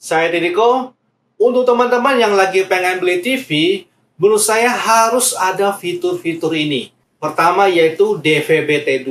Saya Dediko. Untuk teman-teman yang lagi pengen beli TV, menurut saya harus ada fitur-fitur ini. Pertama yaitu DVB-T2,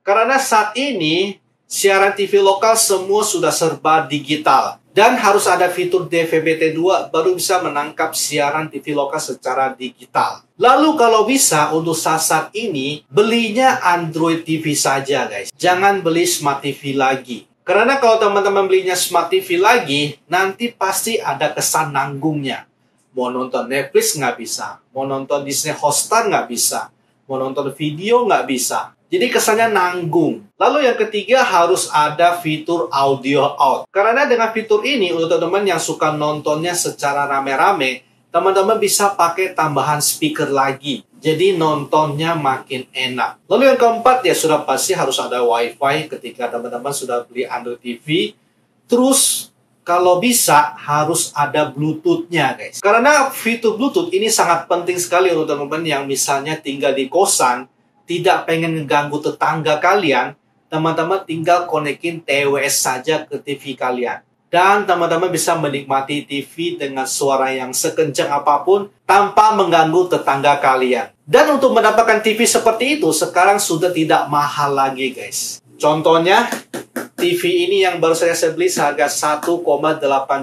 karena saat ini siaran TV lokal semua sudah serba digital. Dan harus ada fitur DVB-T2 baru bisa menangkap siaran TV lokal secara digital. Lalu kalau bisa untuk saat-saat ini, belinya Android TV saja guys. Jangan beli Smart TV lagi. Karena kalau teman-teman belinya smart TV lagi, nanti pasti ada kesan nanggungnya. Mau nonton Netflix nggak bisa, mau nonton Disney Hotstar nggak bisa, mau nonton video nggak bisa. Jadi kesannya nanggung. Lalu yang ketiga harus ada fitur audio out. Karena dengan fitur ini untuk teman-teman yang suka nontonnya secara rame-rame, teman-teman bisa pakai tambahan speaker lagi. Jadi nontonnya makin enak. Lalu yang keempat ya sudah pasti harus ada wifi ketika teman-teman sudah beli Android TV. Terus kalau bisa harus ada Bluetoothnya guys. Karena fitur Bluetooth ini sangat penting sekali untuk teman-teman yang misalnya tinggal di kosan, tidak pengen mengganggu tetangga kalian, teman-teman tinggal konekin TWS saja ke TV kalian. Dan teman-teman bisa menikmati TV dengan suara yang sekencang apapun tanpa mengganggu tetangga kalian. Dan untuk mendapatkan TV seperti itu sekarang sudah tidak mahal lagi guys. Contohnya TV ini yang baru saya beli seharga 1,8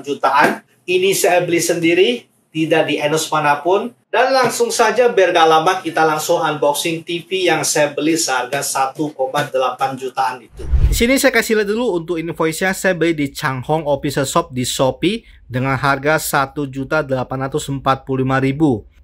jutaan. Ini saya beli sendiri, tidak di Enos manapun. Dan langsung saja biar gak lama kita langsung unboxing TV yang saya beli seharga 1,8 jutaan itu. Di sini saya kasih lihat dulu untuk invoice-nya saya beli di Changhong Official Shop di Shopee dengan harga 1.845.000.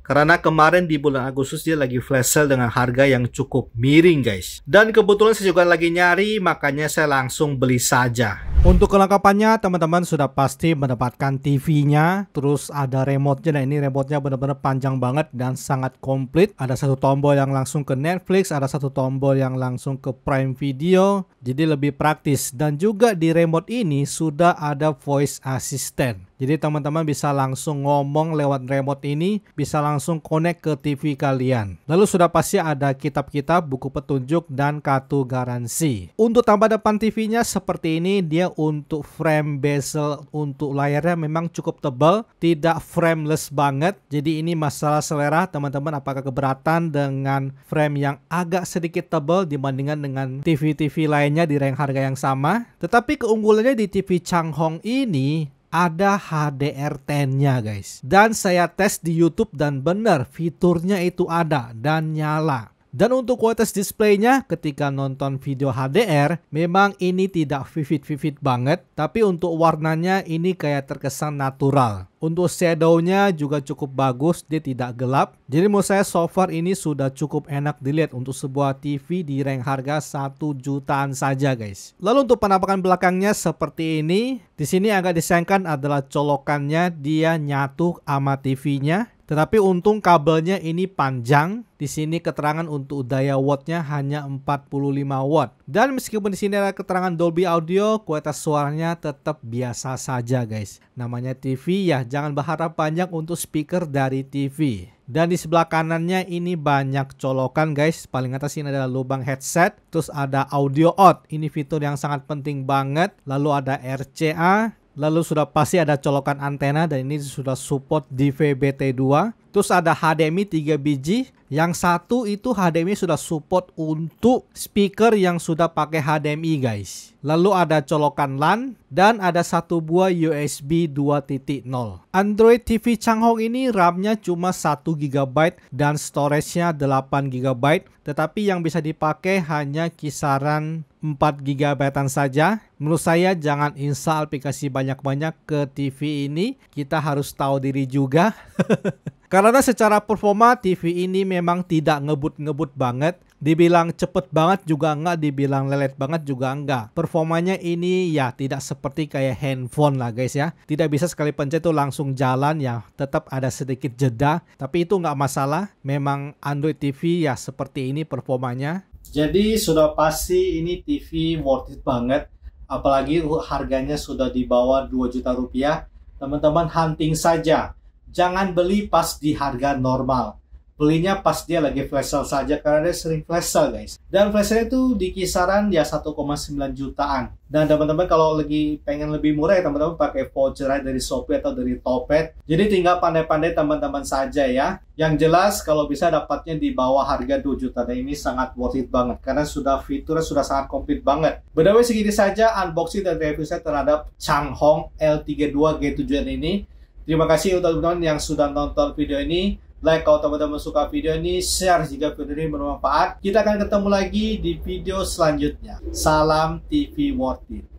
Karena kemarin di bulan Agustus dia lagi flash sale dengan harga yang cukup miring guys. Dan kebetulan saya juga lagi nyari makanya saya langsung beli saja. Untuk kelengkapannya teman-teman sudah pasti mendapatkan TV-nya. Terus ada remote-nya. Nah ini remote-nya benar-benar panjang banget dan sangat komplit. Ada satu tombol yang langsung ke Netflix. Ada satu tombol yang langsung ke Prime Video. Jadi lebih praktis. Dan juga di remote ini sudah ada voice assistant. Jadi teman-teman bisa langsung ngomong lewat remote ini, bisa langsung connect ke TV kalian. Lalu sudah pasti ada kitab-kitab, buku petunjuk, dan kartu garansi. Untuk tambah depan TV-nya seperti ini, dia untuk frame bezel untuk layarnya memang cukup tebal, tidak frameless banget. Jadi ini masalah selera teman-teman apakah keberatan dengan frame yang agak sedikit tebal dibandingkan dengan TV-TV lainnya di range harga yang sama. Tetapi keunggulannya di TV Changhong ini ada HDR10-nya guys. Dan saya tes di YouTube dan benar fiturnya itu ada dan nyala. Dan untuk kualitas displaynya ketika nonton video HDR memang ini tidak vivid-vivid banget tapi untuk warnanya ini kayak terkesan natural. Untuk shadownya juga cukup bagus dia tidak gelap. Jadi menurut saya software ini sudah cukup enak dilihat untuk sebuah TV di rank harga 1 jutaan saja guys. Lalu untuk penampakan belakangnya seperti ini. Di sini agak disayangkan adalah colokannya dia nyatu sama TV-nya tetapi untung kabelnya ini panjang. Di sini keterangan untuk daya wattnya hanya 45 watt. Dan meskipun di sini ada keterangan Dolby Audio, kualitas suaranya tetap biasa saja guys. Namanya TV ya, jangan berharap panjang untuk speaker dari TV. Dan di sebelah kanannya ini banyak colokan guys. Paling atas ini adalah lubang headset. Terus ada audio out. Ini fitur yang sangat penting banget. Lalu ada RCA. Lalu sudah pasti ada colokan antena dan ini sudah support di VBT2 Terus ada HDMI 3 biji, yang satu itu HDMI sudah support untuk speaker yang sudah pakai HDMI guys. Lalu ada colokan LAN dan ada satu buah USB 2.0. Android TV Changhong ini RAM-nya cuma 1 GB dan storage-nya 8 GB, tetapi yang bisa dipakai hanya kisaran 4 GB saja. Menurut saya jangan install aplikasi banyak-banyak ke TV ini. Kita harus tahu diri juga. Karena secara performa TV ini memang tidak ngebut-ngebut banget. Dibilang cepet banget juga enggak, dibilang lelet banget juga enggak. Performanya ini ya tidak seperti kayak handphone lah guys ya. Tidak bisa sekali pencet tuh langsung jalan ya, tetap ada sedikit jeda. Tapi itu enggak masalah, memang Android TV ya seperti ini performanya. Jadi sudah pasti ini TV worth it banget. Apalagi harganya sudah di bawah 2 juta rupiah. Teman-teman hunting saja jangan beli pas di harga normal. Belinya pas dia lagi flash sale saja karena dia sering flash sale guys. Dan flash sale itu di kisaran ya 1,9 jutaan. Dan teman-teman kalau lagi pengen lebih murah ya teman-teman pakai voucher dari Shopee atau dari Topet. Jadi tinggal pandai-pandai teman-teman saja ya. Yang jelas kalau bisa dapatnya di bawah harga 2 juta dan ini sangat worth it banget karena sudah fiturnya sudah sangat komplit banget. By segini saja unboxing dan review saya terhadap Changhong L32 7 ini. Terima kasih untuk teman-teman yang sudah nonton video ini. Like kalau teman-teman suka video ini, share jika video ini bermanfaat. Kita akan ketemu lagi di video selanjutnya. Salam TV Worth It.